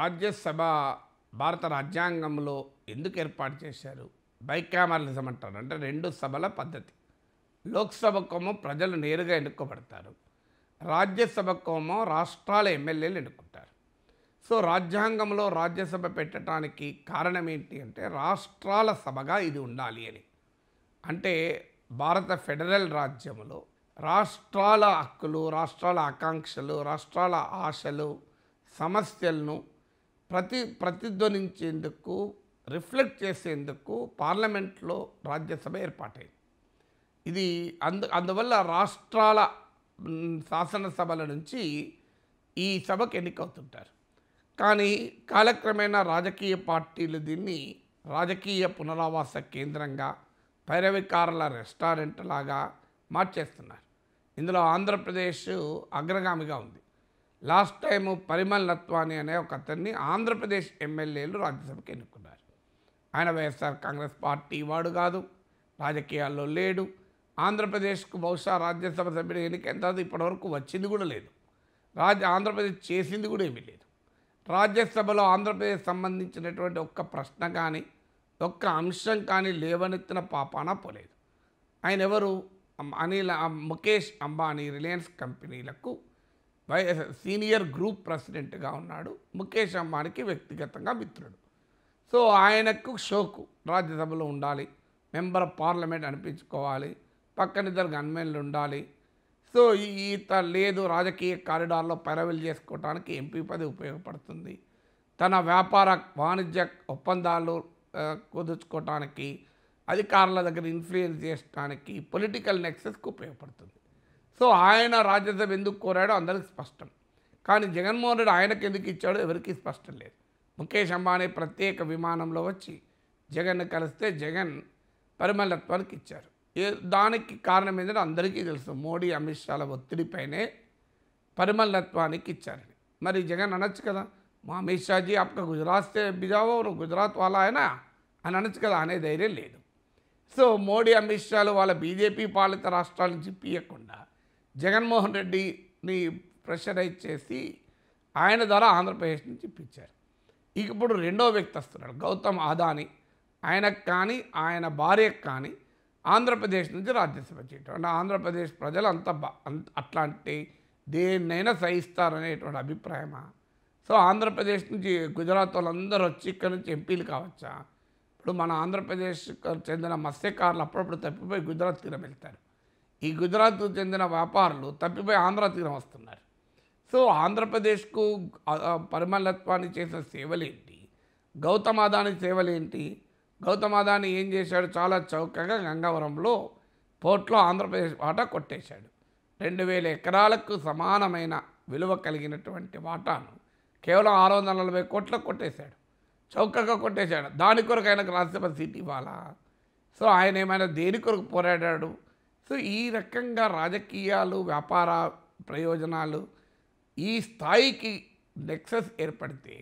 రాజ్యసభ భారత రాజ్యాంగంలో ఎందుకు ఏర్పాటు చేశారు బైకామరలిజం అంటారు అంటే రెండు సభల పద్ధతి లోక్సభకేమో ప్రజలు నేరుగా ఎన్నుకోబడతారు రాజ్యసభకేమో రాష్ట్రాల ఎమ్మెల్యేలు ఎన్నుకుంటారు సో రాజ్యాంగంలో రాజ్యసభ పెట్టడానికి కారణం ఏంటి అంటే రాష్ట్రాల సభగా ఇది ఉండాలి అని అంటే భారత ఫెడరల్ రాజ్యంలో రాష్ట్రాల హక్కులు రాష్ట్రాల ఆకాంక్షలు రాష్ట్రాల ఆశలు సమస్యలను ప్రతి ప్రతిధ్వనించేందుకు రిఫ్లెక్ట్ చేసేందుకు పార్లమెంట్లో రాజ్యసభ ఏర్పాటైంది ఇది అందు అందువల్ల రాష్ట్రాల శాసనసభల నుంచి ఈ సభకు ఎన్నికవుతుంటారు కానీ కాలక్రమేణా రాజకీయ పార్టీలు దీన్ని రాజకీయ పునరావాస కేంద్రంగా పైరవికారుల రెస్టారెంట్ లాగా మార్చేస్తున్నారు ఇందులో ఆంధ్రప్రదేశ్ అగ్రగామిగా ఉంది లాస్ట్ టైము పరిమల్ నత్వాని అనే ఒక అతన్ని ఆంధ్రప్రదేశ్ ఎమ్మెల్యేలు రాజ్యసభకి ఎన్నుకున్నారు ఆయన వైఎస్ఆర్ కాంగ్రెస్ పార్టీ వాడు కాదు రాజకీయాల్లో లేడు ఆంధ్రప్రదేశ్కు బహుశా రాజ్యసభ సభ్యుడు ఎన్నిక ఎంత ఇప్పటివరకు వచ్చింది కూడా లేదు రాజ్య ఆంధ్రప్రదేశ్ చేసింది కూడా ఏమీ లేదు రాజ్యసభలో ఆంధ్రప్రదేశ్ సంబంధించినటువంటి ఒక్క ప్రశ్న కానీ ఒక్క అంశం కానీ లేవనెత్తిన పాపాన పోలేదు ఆయన ఎవరు అనిల్ ముఖేష్ అంబానీ రిలయన్స్ కంపెనీలకు వైఎస్ సీనియర్ గ్రూప్ ప్రెసిడెంట్గా ఉన్నాడు ముఖేష్ అంబానీకి వ్యక్తిగతంగా మిత్రుడు సో ఆయనకు షోకు రాజ్యసభలో ఉండాలి మెంబర్ ఆఫ్ పార్లమెంట్ అనిపించుకోవాలి పక్కనిద్దరు గన్మెన్లు ఉండాలి సో ఈత లేదు రాజకీయ కారిడార్లో పెరవిల్ చేసుకోవడానికి ఎంపీ పది ఉపయోగపడుతుంది తన వ్యాపార వాణిజ్య ఒప్పందాలు కుదుర్చుకోవటానికి అధికారుల దగ్గర ఇన్ఫ్లుయెన్స్ చేయడానికి పొలిటికల్ నెక్సెస్కు ఉపయోగపడుతుంది సో ఆయన రాజ్యసభ ఎందుకు కోరాడో అందరికి స్పష్టం కానీ జగన్మోహన్ రెడ్డి ఆయనకు ఎందుకు ఇచ్చాడో ఎవరికీ స్పష్టం లేదు ముఖేష్ అంబానీ ప్రత్యేక విమానంలో వచ్చి జగన్ కలిస్తే జగన్ పరిమళత్వానికి ఇచ్చారు ఏ దానికి కారణం ఏంటంటే అందరికీ తెలుసు మోడీ అమిత్ షాల ఒత్తిడిపైనే పరిమళత్వానికి ఇచ్చారని మరి జగన్ అనొచ్చు కదా మా అమిత్ షాజీ అప్ప గుజరాత్ సే బిజావో గుజరాత్ వాళ్ళ ఆయన అని అనొచ్చు కదా అనే ధైర్యం లేదు సో మోడీ అమిత్ షాలు వాళ్ళ బీజేపీ పాలిత రాష్ట్రాల నుంచి పీయకుండా జగన్మోహన్ రెడ్డిని ప్రెషరైజ్ చేసి ఆయన ద్వారా ఆంధ్రప్రదేశ్ నుంచి ఇప్పించారు ఇక ఇప్పుడు రెండో వ్యక్తి వస్తున్నాడు గౌతమ్ ఆదాని ఆయనకు కానీ ఆయన భార్యకు కానీ ఆంధ్రప్రదేశ్ నుంచి రాజ్యసభ చేయటం అంటే ఆంధ్రప్రదేశ్ ప్రజలు అంత అట్లాంటి దేన్నైనా సహిస్తారనేటువంటి అభిప్రాయమా సో ఆంధ్రప్రదేశ్ నుంచి గుజరాత్ వాళ్ళందరూ వచ్చి ఇక్కడ నుంచి ఎంపీలు కావచ్చా ఇప్పుడు మన ఆంధ్రప్రదేశ్ చెందిన మత్స్యకారులు అప్పుడప్పుడు తప్పిపోయి గుజరాత్ తీరం వెళ్తారు ఈ గుజరాత్కు చెందిన వ్యాపారులు తప్పిపోయి ఆంధ్ర తీరం వస్తున్నారు సో ఆంధ్రప్రదేశ్కు పరిమళత్వాన్ని చేసిన సేవలేంటి గౌతమ్ అదాని సేవలేంటి గౌతమ్ అదాని ఏం చేశాడు చాలా చౌకగా గంగవరంలో పోర్ట్లో ఆంధ్రప్రదేశ్ వాటా కొట్టేశాడు రెండు వేల ఎకరాలకు సమానమైన విలువ కలిగినటువంటి వాటాను కేవలం ఆరు వందల నలభై కోట్లకు కొట్టేశాడు చౌకగా కొట్టేశాడు దాని కొరకు ఆయనకు రాజ్యసభ సీట్ ఇవ్వాలా సో ఆయన ఏమైనా దేని కొరకు పోరాడాడు సో ఈ రకంగా రాజకీయాలు వ్యాపార ప్రయోజనాలు ఈ స్థాయికి నెక్సెస్ ఏర్పడితే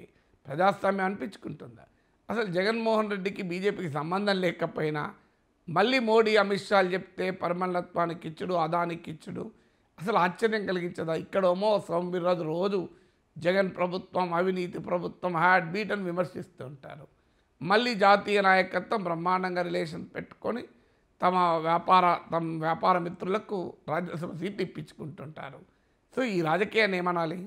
ప్రజాస్వామ్యం అనిపించుకుంటుందా అసలు జగన్మోహన్ రెడ్డికి బీజేపీకి సంబంధం లేకపోయినా మళ్ళీ మోడీ అమిత్ షాలు చెప్తే పరమలత్వానికి ఇచ్చుడు అదానికి ఇచ్చుడు అసలు ఆశ్చర్యం కలిగించదా ఇక్కడేమో సోమవీర్రాజు రోజు జగన్ ప్రభుత్వం అవినీతి ప్రభుత్వం హ్యాడ్ బీట్ అని విమర్శిస్తూ ఉంటారు మళ్ళీ జాతీయ నాయకత్వం బ్రహ్మాండంగా రిలేషన్ పెట్టుకొని తమ వ్యాపార తమ వ్యాపార మిత్రులకు రాజ్యసభ సీట్లు ఇప్పించుకుంటుంటారు సో ఈ రాజకీయ నియమనాలి